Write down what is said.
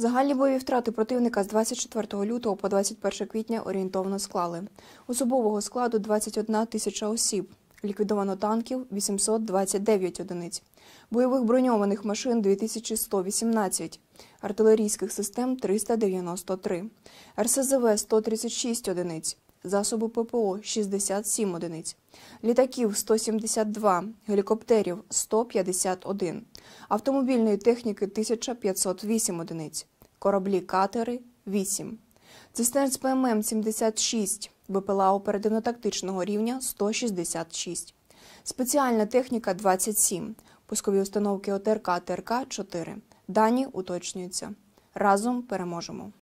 Загальні бойові втрати противника з 24 лютого по 21 квітня орієнтовно склали. Особового складу 21 тисяча осіб. Ліквідовано танків 829 одиниць, бойових броньованих машин 2118, артилерійських систем 393, РСЗВ 136 одиниць, Засоби ППО 67 одиниць, літаків 172, гелікоптерів 151, автомобільної техніки 1508 одиниць, кораблі катери 8, цистерн з ПММ 76, БПЛА оперативно-тактичного рівня 166, спеціальна техніка 27, пускові установки ОТРК ТРК 4. Дані уточнюються. Разом переможемо.